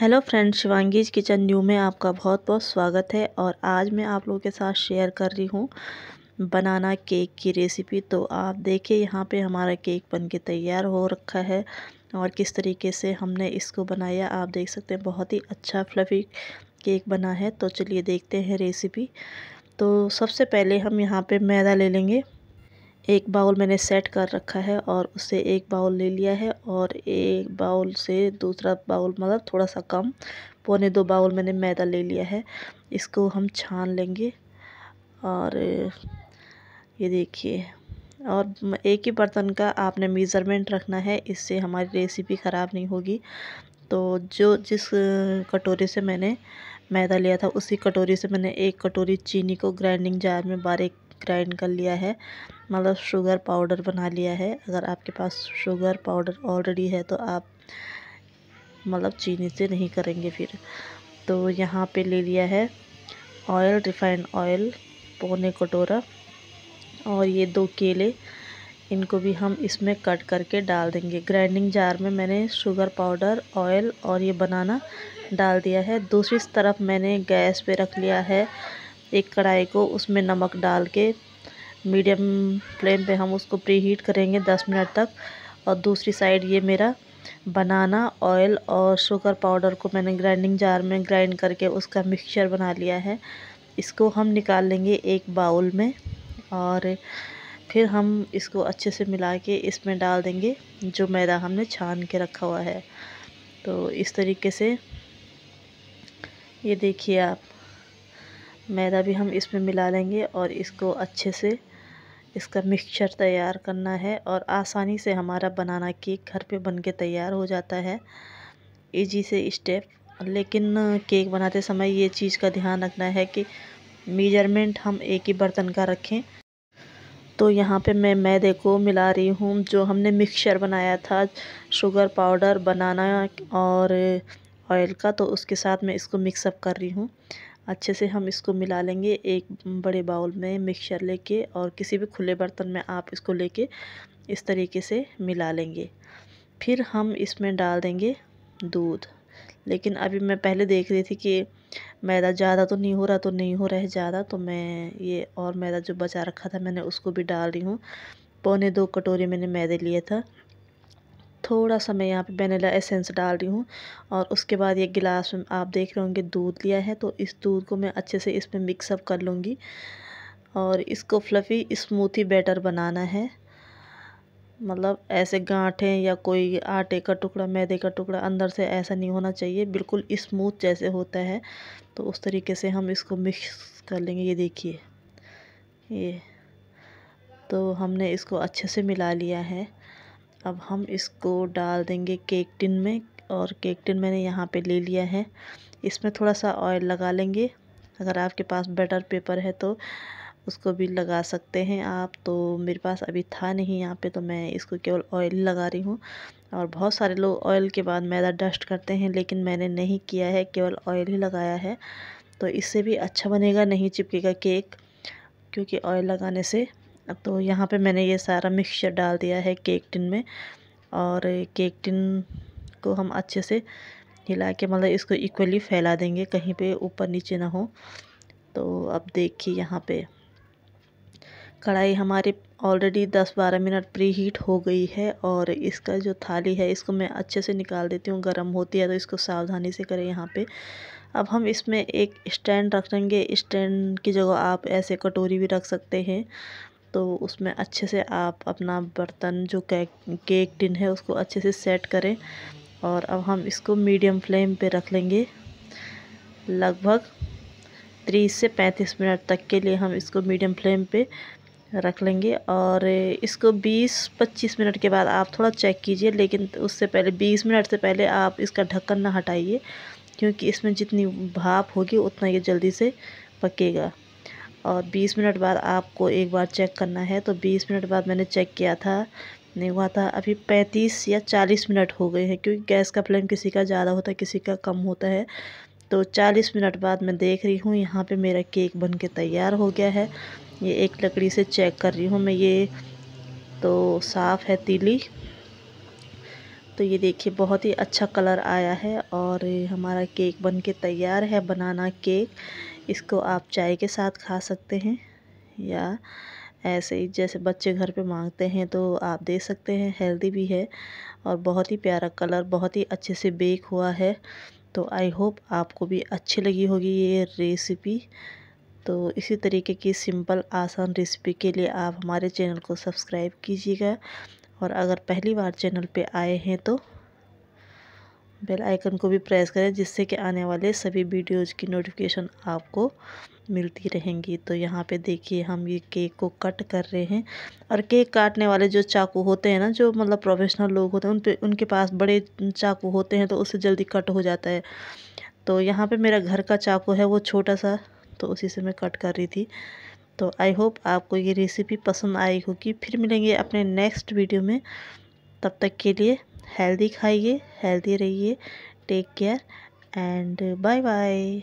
hello friends Shivangi's kitchen new में आपका बहुत बहुत स्वागत है और आज मैं आप लोगों के साथ शेयर कर रही हूँ बनाना केक की रेसिपी तो आप देखिए यहाँ पे हमारा केक बन के तैयार हो रखा है और किस तरीके से हमने इसको बनाया आप देख सकते हैं बहुत ही अच्छा फ्लफ़ी केक बना है तो चलिए देखते हैं रेसिपी तो सबसे पहले हम यहाँ पर मैदा ले लेंगे एक बाउल मैंने सेट कर रखा है और उसे एक बाउल ले लिया है और एक बाउल से दूसरा बाउल मतलब थोड़ा सा कम पौने दो बाउल मैंने मैदा ले लिया है इसको हम छान लेंगे और ये देखिए और एक ही बर्तन का आपने मेज़रमेंट रखना है इससे हमारी रेसिपी ख़राब नहीं होगी तो जो जिस कटोरे से मैंने मैदा लिया था उसी कटोरी से मैंने एक कटोरी चीनी को ग्राइंडिंग जार में बारीक ग्राइंड कर लिया है मतलब शुगर पाउडर बना लिया है अगर आपके पास शुगर पाउडर ऑलरेडी है तो आप मतलब चीनी से नहीं करेंगे फिर तो यहाँ पे ले लिया है ऑयल रिफाइंड ऑयल पौने कटोरा और ये दो केले इनको भी हम इसमें कट करके डाल देंगे ग्राइंडिंग जार में मैंने शुगर पाउडर ऑयल और ये बनाना डाल दिया है दूसरी तरफ मैंने गैस पे रख लिया है एक कढ़ाई को उसमें नमक डाल के मीडियम फ्लेम पे हम उसको प्री हीट करेंगे दस मिनट तक और दूसरी साइड ये मेरा बनाना ऑयल और शुगर पाउडर को मैंने ग्राइंडिंग जार में ग्राइंड करके उसका मिक्सचर बना लिया है इसको हम निकाल लेंगे एक बाउल में और फिर हम इसको अच्छे से मिला के इसमें डाल देंगे जो मैदा हमने छान के रखा हुआ है तो इस तरीके से ये देखिए आप मैदा भी हम इसमें मिला लेंगे और इसको अच्छे से इसका मिक्सचर तैयार करना है और आसानी से हमारा बनाना केक घर पे बन के तैयार हो जाता है इजी से स्टेप लेकिन केक बनाते समय ये चीज़ का ध्यान रखना है कि मेजरमेंट हम एक ही बर्तन का रखें तो यहाँ पे मैं मैदे को मिला रही हूँ जो हमने मिक्सचर बनाया था शुगर पाउडर बनाना और ऑयल का तो उसके साथ मैं इसको मिक्सअप कर रही हूँ अच्छे से हम इसको मिला लेंगे एक बड़े बाउल में मिक्सचर लेके और किसी भी खुले बर्तन में आप इसको लेके इस तरीके से मिला लेंगे फिर हम इसमें डाल देंगे दूध लेकिन अभी मैं पहले देख रही थी कि मैदा ज़्यादा तो नहीं हो रहा तो नहीं हो रहा है ज़्यादा तो मैं ये और मैदा जो बचा रखा था मैंने उसको भी डाल रही हूँ पौने दो कटोरी मैंने मैदे लिए था थोड़ा सा मैं यहाँ पे वनीला एसेंस डाल रही हूँ और उसके बाद ये गिलास में आप देख रहे होंगे दूध लिया है तो इस दूध को मैं अच्छे से इसमें मिक्सअप कर लूँगी और इसको फ्लफ़ी स्मूथी बैटर बनाना है मतलब ऐसे गांठे या कोई आटे का टुकड़ा मैदे का टुकड़ा अंदर से ऐसा नहीं होना चाहिए बिल्कुल स्मूथ जैसे होता है तो उस तरीके से हम इसको मिक्स कर लेंगे ये देखिए ये तो हमने इसको अच्छे से मिला लिया है अब हम इसको डाल देंगे केक टिन में और केक टिन मैंने यहाँ पे ले लिया है इसमें थोड़ा सा ऑयल लगा लेंगे अगर आपके पास बेटर पेपर है तो उसको भी लगा सकते हैं आप तो मेरे पास अभी था नहीं यहाँ पे तो मैं इसको केवल ऑयल लगा रही हूँ और बहुत सारे लोग ऑयल के बाद मैदा डस्ट करते हैं लेकिन मैंने नहीं किया है केवल ऑयल ही लगाया है तो इससे भी अच्छा बनेगा नहीं चिपकेगा केक क्योंकि ऑयल लगाने से तो यहाँ पे मैंने ये सारा मिक्सचर डाल दिया है केक टिन में और केक टिन को हम अच्छे से हिला के मतलब इसको इक्वली फैला देंगे कहीं पे ऊपर नीचे ना हो तो अब देखिए यहाँ पे कढ़ाई हमारी ऑलरेडी 10-12 मिनट प्री हीट हो गई है और इसका जो थाली है इसको मैं अच्छे से निकाल देती हूँ गर्म होती है तो इसको सावधानी से करें यहाँ पे अब हम इसमें एक स्टैंड रख लेंगे स्टैंड की जगह आप ऐसे कटोरी भी रख सकते हैं तो उसमें अच्छे से आप अपना बर्तन जो केक केक टिन है उसको अच्छे से सेट करें और अब हम इसको मीडियम फ्लेम पे रख लेंगे लगभग 30 से 35 मिनट तक के लिए हम इसको मीडियम फ्लेम पे रख लेंगे और इसको 20-25 मिनट के बाद आप थोड़ा चेक कीजिए लेकिन उससे पहले 20 मिनट से पहले आप इसका ढक्कन ना हटाइए क्योंकि इसमें जितनी भाप होगी उतना ये जल्दी से पकेगा और 20 मिनट बाद आपको एक बार चेक करना है तो 20 मिनट बाद मैंने चेक किया था नहीं हुआ था अभी 35 या 40 मिनट हो गए हैं क्योंकि गैस का फ्लेम किसी का ज़्यादा होता है किसी का कम होता है तो 40 मिनट बाद मैं देख रही हूँ यहाँ पे मेरा केक बन के तैयार हो गया है ये एक लकड़ी से चेक कर रही हूँ मैं ये तो साफ़ है तीली तो ये देखिए बहुत ही अच्छा कलर आया है और हमारा केक बन के तैयार है बनाना केक इसको आप चाय के साथ खा सकते हैं या ऐसे ही जैसे बच्चे घर पे मांगते हैं तो आप दे सकते हैं हेल्दी भी है और बहुत ही प्यारा कलर बहुत ही अच्छे से बेक हुआ है तो आई होप आपको भी अच्छी लगी होगी ये रेसिपी तो इसी तरीके की सिंपल आसान रेसिपी के लिए आप हमारे चैनल को सब्सक्राइब कीजिएगा और अगर पहली बार चैनल पे आए हैं तो बेल आइकन को भी प्रेस करें जिससे कि आने वाले सभी वीडियोज़ की नोटिफिकेशन आपको मिलती रहेंगी तो यहाँ पे देखिए हम ये केक को कट कर रहे हैं और केक काटने वाले जो चाकू होते हैं ना जो मतलब प्रोफेशनल लोग होते हैं उन पे उनके पास बड़े चाकू होते हैं तो उससे जल्दी कट हो जाता है तो यहाँ पे मेरा घर का चाकू है वो छोटा सा तो उसी से मैं कट कर रही थी तो आई होप आपको ये रेसिपी पसंद आई होगी फिर मिलेंगे अपने नेक्स्ट वीडियो में तब तक के लिए हेल्दी खाइए हेल्दी रहिए take care and bye bye